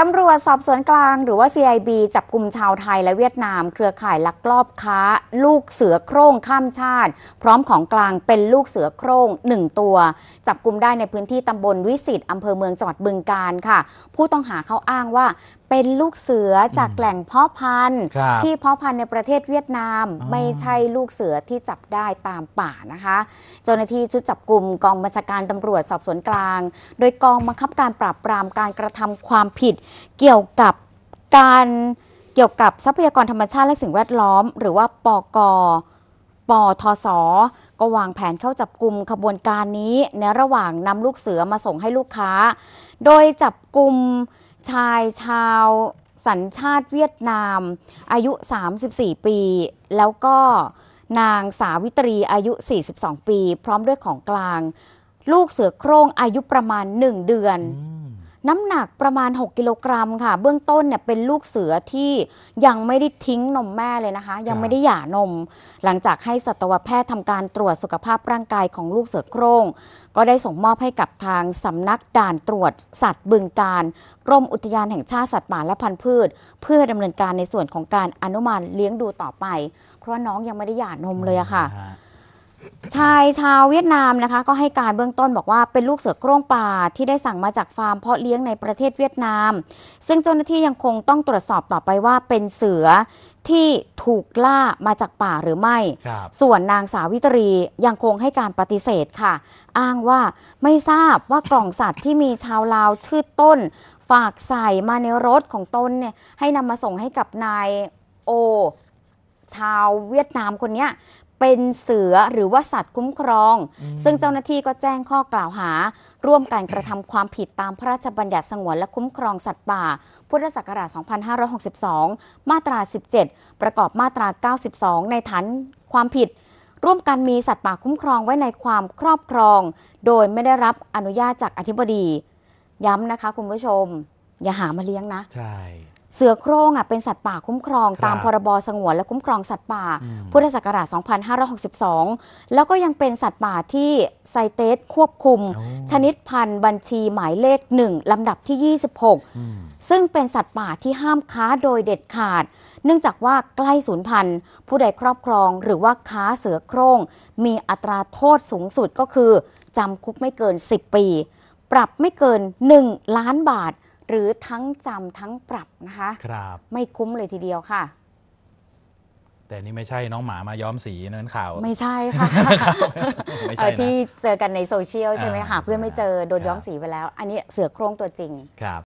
ตำรวจสอบสวนกลางหรือว่า CIB จับกลุ่มชาวไทยและเวียดนามเครือข่ายลักลอบค้าลูกเสือโคร่งข้ามชาติ พร้อมของกลางเป็นลูกเสือโคร่งหนึ่งตัว จับกลุ่มได้ในพื้นที่ตำบลวิสิตอำเภอเมืองจังหวัดบึงการค่ะ ผู้ต้องหาเขาอ้างว่าเป็นลูกเสือจากแหล่งเพาะพันธุ์ ที่เพาะพันธุ์ในประเทศเวียดนามไม่ใช่ลูกเสือที่จับได้ตามป่านะคะเจ้าหน้าที่ชุดจับกลุ่มกองบัญชาการตำรวจสอบสวนกลาง โดยกองบังคับการปราบปรามการกระทำความผิด เกี่ยวกับการเกี่ยวกับทรัพยากรธรรมชาติและสิ่งแวดล้อม หรือว่าปอกปทศก็วางแผนเข้าจับกลุ่มขบวนการนี้ในระหว่างนำลูกเสือมาส่งให้ลูกค้า โดยจับกลุ่มชายชาวสัญชาติเวียดนามอายุ 34 ปี แล้วก็นางสาวิตรีอายุ 42 ปีพร้อมด้วยของกลาง ลูกเสือโคร่งอายุประมาณ 1 เดือนน้ำหนักประมาณ 6กิโลกรัมค่ะ เบื้องต้นเนี่ยเป็นลูกเสือที่ยังไม่ได้ทิ้งนมแม่เลยนะคะ ยังไม่ได้หย่านม หลังจากให้สัตวแพทย์ทำการตรวจสุขภาพร่างกายของลูกเสือโคร่งก็ได้ส่งมอบให้กับทางสำนักด่านตรวจสัตว์บึงการ กรมอุทยานแห่งชาติสัตว์ป่าและพันธุ์พืช เพื่อดำเนินการในส่วนของการอนุมานเลี้ยงดูต่อไปเพราะน้องยังไม่ได้หย่านมเลยอะค่ะชายชาวเวียดนามนะคะ ก็ให้การเบื้องต้นบอกว่าเป็นลูกเสือโคร่งป่าที่ได้สั่งมาจากฟาร์มเพาะเลี้ยงในประเทศเวียดนาม ซึ่งเจ้าหน้าที่ยังคงต้องตรวจสอบต่อไปว่าเป็นเสือที่ถูกล่ามาจากป่าหรือไม่ ส่วนนางสาวิตรียังคงให้การปฏิเสธค่ะ อ้างว่าไม่ทราบว่ากล่องสัตว์ที่มีชาวลาวชื่อต้น ฝากใส่มาในรถของต้นเนี่ยให้นำมาส่งให้กับนายโอ ชาวเวียดนามคนนี้เป็นเสือหรือว่าสัตว์คุ้มครอง ซึ่งเจ้าหน้าที่ก็แจ้งข้อกล่าวหา ร่วมกันกระทำความผิดตามพระราชบัญญัติสงวนและคุ้มครองสัตว์ป่า พุทธศักราช 2562 มาตรา 17 ประกอบมาตรา 92 ในฐานความผิด ร่วมกันมีสัตว์ป่าคุ้มครองไว้ในความครอบครอง โดยไม่ได้รับอนุญาตจากอธิบดี ย้ำนะคะ คุณผู้ชม อย่าหามาเลี้ยงนะ ใช่เสือโคร่งอ่ะเป็นสัตว์ป่าคุ้มครอง ตามพรบสงวนและคุ้มครองสัตว์ป่า พุทธศักราช 2562 แล้วก็ยังเป็นสัตว์ป่าที่ไซเตสควบคุม ชนิดพันธุ์บัญชีหมายเลข 1 ลำดับที่ 26 ซึ่งเป็นสัตว์ป่าที่ห้ามค้าโดยเด็ดขาด เนื่องจากว่าใกล้สูญพันธุ์ผู้ใดครอบครองหรือว่าค้าเสือโคร่งมีอัตราโทษสูงสุดก็คือจำคุกไม่เกิน 10 ปี ปรับไม่เกิน 1 ล้านบาทหรือทั้งจำทั้งปรับนะคะ ครับ ไม่คุ้มเลยทีเดียวค่ะ แต่นี่ไม่ใช่น้องหมามาย้อมสีนั้นข่าว ไม่ใช่ค่ะ ที่เจอกันในโซเชียลใช่ไหมหาเพื่อนไม่เจอโดนย้อมสีไปแล้ว อันนี้เสือโคร่งตัวจริง ครับ